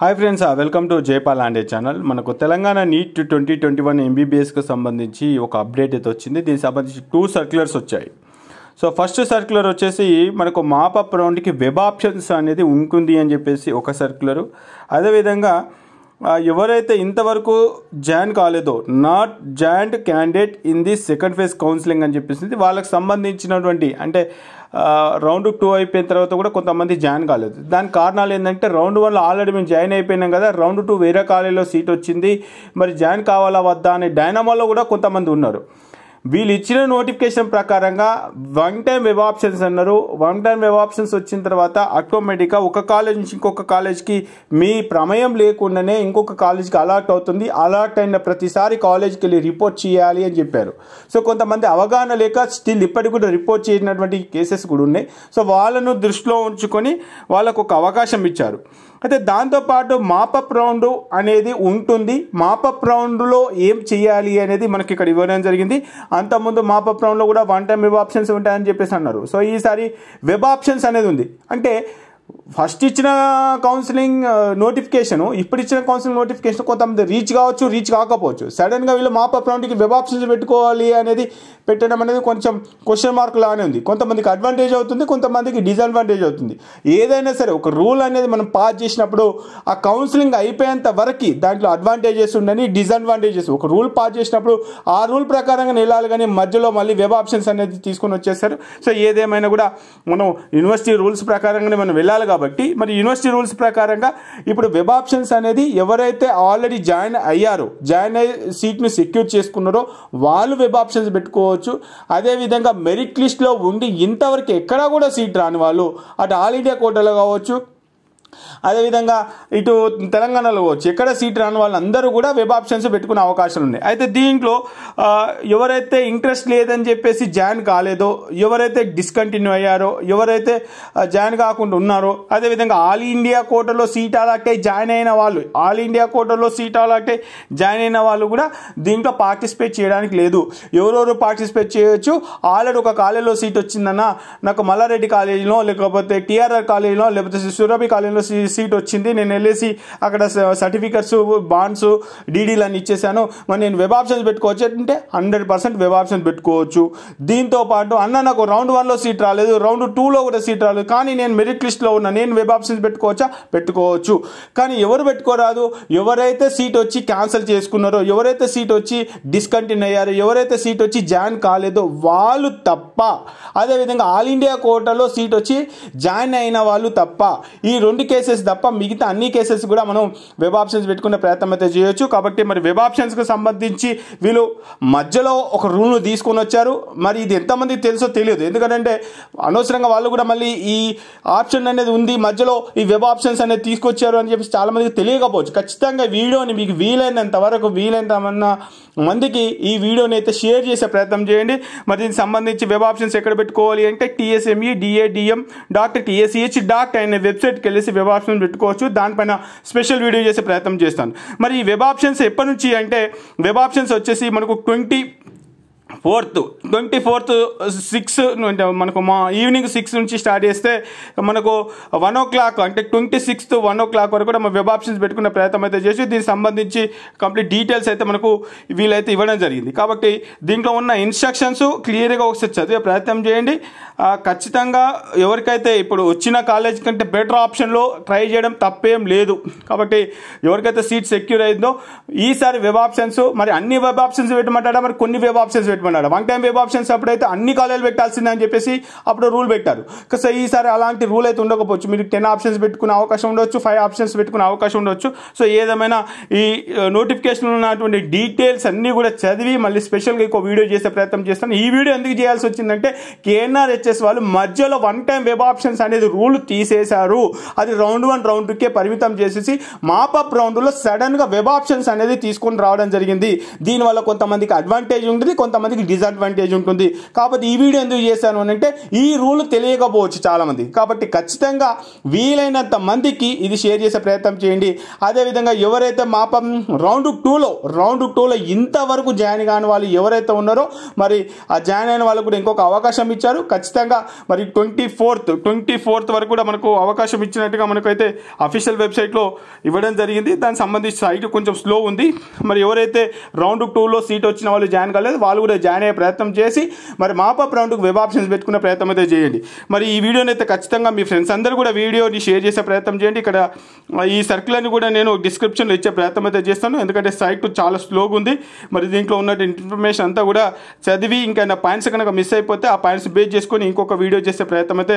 hi friends welcome to Jayapal Lande channel మనకు Telangana NEET twenty twenty one ఎంబీబీఎస్కి సంబంధించి ఒక అప్డేట్ అయితే వచ్చింది దీనికి సంబంధించి టూ సర్క్యులర్స్ వచ్చాయి సో ఫస్ట్ సర్క్యులర్ వచ్చేసి మనకు మాపప్ రౌండ్కి వెబ్ ఆప్షన్స్ అనేది ఉంటుంది అని చెప్పేసి ఒక సర్క్యులరు అదేవిధంగా ఎవరైతే ఇంతవరకు జాయిన్ కాలేదో not joined candidate in the second phase counselling అని చెప్పేసింది వాళ్ళకి సంబంధించినటువంటి అంటే రౌండ్ టూ అయిపోయిన తర్వాత కూడా కొంతమంది జాయిన్ కాలేదు దాని కారణాలు ఏంటంటే రౌండ్ వన్లో ఆల్రెడీ మేము జాయిన్ అయిపోయినాం కదా రౌండ్ టూ వేరే కాలేజీలో సీట్ వచ్చింది మరి జాయిన్ కావాలా వద్దా అనే డైనామాలో కూడా కొంతమంది ఉన్నారు వీళ్ళు ఇచ్చిన నోటిఫికేషన్ ప్రకారంగా వన్ టైం వెబ్ ఆప్షన్స్ అన్నారు వన్ టైం వెబ్ ఆప్షన్స్ వచ్చిన తర్వాత ఆటోమేటిక్గా ఒక కాలేజ్ నుంచి ఇంకొక కాలేజ్కి మీ ప్రమేయం లేకుండానే ఇంకొక కాలేజ్కి అలాట్ అవుతుంది అలాట్ అయిన ప్రతిసారి కాలేజ్కి వెళ్ళి రిపోర్ట్ చేయాలి అని చెప్పారు సో కొంతమంది అవగాహన లేక స్టిల్ ఇప్పటికి కూడా రిపోర్ట్ చేసినటువంటి కేసెస్ కూడా ఉన్నాయి సో వాళ్ళను దృష్టిలో ఉంచుకొని వాళ్ళకు ఒక అవకాశం ఇచ్చారు అయితే దాంతోపాటు మాపప్ రౌండ్ అనేది ఉంటుంది మాపప్ రౌండ్లో ఏం చేయాలి అనేది మనకి ఇక్కడ ఇవ్వడం జరిగింది అంతకుముందు మాపప్ రౌండ్లో కూడా వన్ టైం వెబ్ ఆప్షన్స్ ఉంటాయని చెప్పేసి అన్నారు సో ఈసారి వెబ్ ఆప్షన్స్ అనేది ఉంది అంటే ఫస్ట్ ఇచ్చిన కౌన్సిలింగ్ నోటిఫికేషన్ uh, ఇప్పుడు ఇచ్చిన కౌన్సిలింగ్ నోటిఫికేషన్ కొంతమంది రీచ్ కావచ్చు రీచ్ కాకపోవచ్చు సడన్గా వీళ్ళు మా అకౌంట్కి వెబ్ ఆప్షన్స్ పెట్టుకోవాలి అనేది పెట్టడం అనేది కొంచెం క్వశ్చన్ మార్క్ లానే ఉంది కొంతమందికి అడ్వాంటేజ్ అవుతుంది కొంతమందికి డిసడ్వాంటేజ్ అవుతుంది ఏదైనా సరే ఒక రూల్ అనేది మనం పాస్ చేసినప్పుడు ఆ కౌన్సిలింగ్ అయిపోయేంత వరకు దాంట్లో అడ్వాంటేజెస్ ఉండని డిసడ్వాంటేజెస్ ఒక రూల్ పాస్ చేసినప్పుడు ఆ రూల్ ప్రకారంగా వెళ్ళాలి కానీ మధ్యలో మళ్ళీ వెబ్ ఆప్షన్స్ అనేది తీసుకొని వచ్చేస్తారు సో ఏదేమైనా కూడా మనం యూనివర్సిటీ రూల్స్ ప్రకారంగానే మనం వెళ్ళాలి ఉండాలి కాబట్టి మరి యూనివర్సిటీ రూల్స్ ప్రకారంగా ఇప్పుడు వెబ్ ఆప్షన్స్ అనేది ఎవరైతే ఆల్రెడీ జాయిన్ అయ్యారో జాయిన్ అయ్యే సీట్ని సెక్యూర్ చేసుకున్నారో వాళ్ళు వెబ్ ఆప్షన్స్ పెట్టుకోవచ్చు అదేవిధంగా మెరిట్ లిస్ట్లో ఉండి ఇంతవరకు ఎక్కడా కూడా సీట్ రాని వాళ్ళు అటు ఆల్ ఇండియా కోటాలో కావచ్చు అదేవిధంగా ఇటు తెలంగాణలో వచ్చి ఎక్కడ సీట్ రాని వాళ్ళందరూ కూడా వెబ్ ఆప్షన్స్ పెట్టుకునే అవకాశాలు ఉన్నాయి అయితే దీంట్లో ఎవరైతే ఇంట్రెస్ట్ లేదని చెప్పేసి జాయిన్ కాలేదో ఎవరైతే డిస్కంటిన్యూ అయ్యారో ఎవరైతే జాయిన్ కాకుండా ఉన్నారో అదేవిధంగా ఆల్ ఇండియా కోటలో సీట్ అలాగే జాయిన్ అయిన వాళ్ళు ఆల్ ఇండియా కోటలో సీట్ అలాగే జాయిన్ అయిన వాళ్ళు కూడా దీంట్లో పార్టిసిపేట్ చేయడానికి లేదు ఎవరెవరు పార్టిసిపేట్ చేయొచ్చు ఆల్రెడీ ఒక కాలేజీలో సీట్ వచ్చిందన్న నాకు మల్లారెడ్డి కాలేజీలో లేకపోతే టీఆర్ఆర్ కాలేజీలో లేకపోతే సురభి కాలేజీలో ఎంపీలో సీట్ వచ్చింది నేను వెళ్ళేసి అక్కడ సర్టిఫికెట్స్ బాండ్స్ డీడీలు అని ఇచ్చేసాను మరి నేను వెబ్ ఆప్షన్స్ పెట్టుకోవచ్చు అంటే హండ్రెడ్ పర్సెంట్ వెబ్ ఆప్షన్ పెట్టుకోవచ్చు దీంతో పాటు అన్న నాకు రౌండ్ వన్లో సీట్ రాలేదు రౌండ్ టూలో కూడా సీట్ రాలేదు కానీ నేను మెరిట్ లిస్ట్లో ఉన్నా నేను వెబ్ ఆప్షన్స్ పెట్టుకోవచ్చా పెట్టుకోవచ్చు కానీ ఎవరు పెట్టుకోరాదు ఎవరైతే సీట్ వచ్చి క్యాన్సిల్ చేసుకున్నారో ఎవరైతే సీట్ వచ్చి డిస్కంటిన్యూ అయ్యారో ఎవరైతే సీట్ వచ్చి జాయిన్ కాలేదో వాళ్ళు తప్ప అదేవిధంగా ఆల్ ఇండియా కోటలో సీట్ వచ్చి జాయిన్ అయిన వాళ్ళు తప్ప ఈ రెండు కేసెస్ తప్ప మిగతా అన్ని కేసెస్ కూడా మనం వెబ్ ఆప్షన్స్ పెట్టుకునే ప్రయత్నం అయితే చేయొచ్చు కాబట్టి మరి వెబ్ ఆప్షన్స్కి సంబంధించి వీళ్ళు మధ్యలో ఒక రూల్ను తీసుకొని వచ్చారు మరి ఇది ఎంతమందికి తెలుసో తెలియదు ఎందుకంటే అనవసరంగా వాళ్ళు కూడా మళ్ళీ ఈ ఆప్షన్ అనేది ఉంది మధ్యలో ఈ వెబ్ ఆప్షన్స్ అనేది తీసుకొచ్చారు అని చెప్పి చాలామందికి తెలియకపోవచ్చు ఖచ్చితంగా వీడియోని మీకు వీలైనంత వరకు వీలైనంత మందికి ఈ వీడియోని అయితే షేర్ చేసే ప్రయత్నం చేయండి మరి దీనికి సంబంధించి వెబ్ ఆప్షన్స్ ఎక్కడ పెట్టుకోవాలి అంటే టీఎస్ఎంఈ డిఏడిఎం డాక్టర్ టీఎస్ఈహెచ్ డాక్టర్ అనే వెబ్సైట్కి వెళ్ళేసి వెబ్ ఆప్షన్ పెట్టుకోవచ్చు దానిపైన స్పెషల్ వీడియో చేసే ప్రయత్నం చేస్తాను మరి ఈ వెబ్ ఆప్షన్స్ ఎప్పటి నుంచి అంటే వెబ్ ఆప్షన్స్ వచ్చేసి మనకు twenty fourth twenty fourth six మనకు మా ఈవినింగ్ సిక్స్ నుంచి స్టార్ట్ చేస్తే మనకు వన్ ఓ క్లాక్ అంటే twenty sixth one o'clock వరకు కూడా మనం వెబ్ ఆప్షన్స్ పెట్టుకునే ప్రయత్నం అయితే చేసి దీనికి సంబంధించి కంప్లీట్ డీటెయిల్స్ అయితే మనకు వీలైతే ఇవ్వడం జరిగింది కాబట్టి దీంట్లో ఉన్న ఇన్స్ట్రక్షన్స్ క్లియర్గా ఒకసారి చదివే ప్రయత్నం చేయండి ఖచ్చితంగా ఎవరికైతే ఇప్పుడు వచ్చిన కాలేజ్ కంటే బెటర్ ఆప్షన్లో ట్రై చేయడం తప్పేం లేదు కాబట్టి ఎవరికైతే సీట్ సెక్యూర్ అయిందో ఈసారి వెబ్ ఆప్షన్స్ మరి అన్ని వెబ్ ఆప్షన్స్ పెట్టమంటాడా మరి కొన్ని web options set one time web options అప్పుడైతే అన్ని కాలేజీలు పెట్టాల్సిందే అని చెప్పేసి అప్పుడు రూల్ పెట్టారు సో ఈసారి అలాంటి రూల్ అయితే ఉండకపోవచ్చు మీరు టెన్ ఆప్షన్స్ పెట్టుకునే అవకాశం ఉండొచ్చు ఫైవ్ ఆప్షన్స్ పెట్టుకునే అవకాశం ఉండొచ్చు సో ఏదేమైనా ఈ నోటిఫికేషన్ ఉన్నటువంటి డీటెయిల్స్ అన్నీ కూడా చదివి మళ్ళీ స్పెషల్గా ఇంకో వీడియో చేసే ప్రయత్నం చేస్తాను ఈ వీడియో ఎందుకు చేయాల్సి వచ్చిందంటే కేఎన్ఆర్హెచ్ఎస్ వాళ్ళు మధ్యలో వన్ టైం వెబ్ ఆప్షన్స్ అనేది రూల్ తీసేశారు అది రౌండ్ వన్ రౌండ్ కే పరిమితం చేసేసి మాపప్ రౌండ్లో సడన్గా వెబ్ ఆప్షన్స్ అనేది తీసుకొని రావడం జరిగింది దీనివల్ల కొంతమందికి అడ్వాంటేజ్ ఉంటుంది కొంతమంది చాలామందికి డిసడ్వాంటేజ్ ఉంటుంది కాబట్టి ఈ వీడియో ఎందుకు చేశాను అని అంటే ఈ రూల్ తెలియకపోవచ్చు చాలామంది కాబట్టి ఖచ్చితంగా వీలైనంత మందికి ఇది షేర్ చేసే ప్రయత్నం చేయండి అదేవిధంగా ఎవరైతే మాపం రౌండ్ టూలో రౌండ్ టూలో ఇంతవరకు జాయిన్ కాని వాళ్ళు ఎవరైతే ఉన్నారో మరి ఆ జాయిన్ అయిన వాళ్ళు కూడా ఇంకొక అవకాశం ఇచ్చారు ఖచ్చితంగా మరి ట్వంటీ ఫోర్త్ ట్వంటీ ఫోర్త్ వరకు కూడా మనకు అవకాశం ఇచ్చినట్టుగా మనకైతే అఫీషియల్ వెబ్సైట్లో ఇవ్వడం జరిగింది దానికి సంబంధించి సైట్ కొంచెం స్లో ఉంది మరి ఎవరైతే రౌండ్ టూలో సీట్ వచ్చిన వాళ్ళు జాయిన్ కాలేదు వాళ్ళు కూడా జాయిన్ అయ్యే ప్రయత్నం చేసి మరి మాపప్ రౌండ్కు వెబ్ ఆప్షన్స్ పెట్టుకునే ప్రయత్నం అయితే చేయండి మరి ఈ వీడియోని అయితే ఖచ్చితంగా మీ ఫ్రెండ్స్ అందరూ కూడా వీడియోని షేర్ చేసే ప్రయత్నం చేయండి ఇక్కడ ఈ సర్కిల్ అని కూడా నేను డిస్క్రిప్షన్లో ఇచ్చే ప్రయత్నం అయితే చేస్తాను ఎందుకంటే సైట్ చాలా స్లోగా ఉంది మరి దీంట్లో ఉన్న ఇన్ఫర్మేషన్ అంతా కూడా చదివి ఇంకా నా పాయింట్స్ కనుక మిస్ అయిపోతే ఆ పాయింట్స్ బేస్ చేసుకొని ఇంకొక వీడియో చేసే ప్రయత్నం అయితే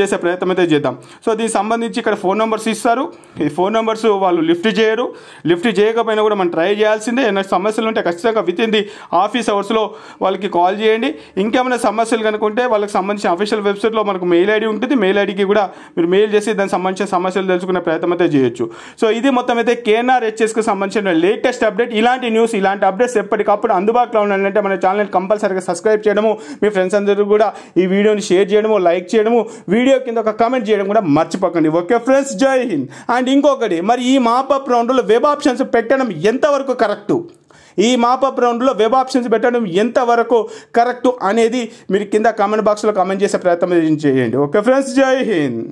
చేసే ప్రయత్నం అయితే చేద్దాం సో దీనికి సంబంధించి ఇక్కడ ఫోన్ నెంబర్స్ ఇస్తారు ఈ ఫోన్ నెంబర్స్ వాళ్ళు లిఫ్ట్ చేయరు లిఫ్ట్ చేయకపోయినా కూడా మనం ట్రై చేయాల్సిందే ఏమైనా సమస్యలు ఉంటే ఖచ్చితంగా విత్ ఇన్ ది ఆఫీస్ అవర్స్లో వాళ్ళకి కాల్ చేయండి ఇంకేమైనా సమస్యలు కనుకుంటే వాళ్ళకి సంబంధించిన అఫీషియల్ వెబ్సైట్లో మనకు మెయిల్ ఐడి ఉంటుంది మెయిల్ ఐడికి కూడా మీరు మెయిల్ చేసి దానికి సంబంధించిన సమస్యలు తెలుసుకునే ప్రయత్నం అయితే చేయొచ్చు సో ఇది మొత్తం అయితే కేఎన్ఆర్ హెచ్ఎస్కి సంబంధించిన లేటెస్ట్ అప్డేట్ ఇలాంటి న్యూస్ ఇలాంటి అప్డేట్స్ ఎప్పటికప్పుడు అందుబాటులో ఉండాలంటే మన ఛానల్ కంపల్సరీగా సబ్స్క్రైబ్ చేయడము మీ ఫ్రెండ్స్ అందరూ కూడా ఈ వీడియోని షేర్ చేయడము లైక్ చేయడము వీడియో కింద ఒక కమెంట్ చేయడం కూడా మర్చిపోకండి ఓకే ఫ్రెండ్స్ జై హింద్ అండ్ ఇంకొకటి మరి ఈ మాపప్ రౌండ్లో వెబ్ ఆప్షన్స్ పెట్టడం ఎంతవరకు కరెక్టు ఈ మాపప్ రౌండ్లో వెబ్ ఆప్షన్స్ పెట్టడం ఎంతవరకు కరెక్ట్ అనేది మీరు కింద కామెంట్ బాక్స్లో కామెంట్ చేసే ప్రయత్నం చేయండి ఓకే ఫ్రెండ్స్ జై హింద్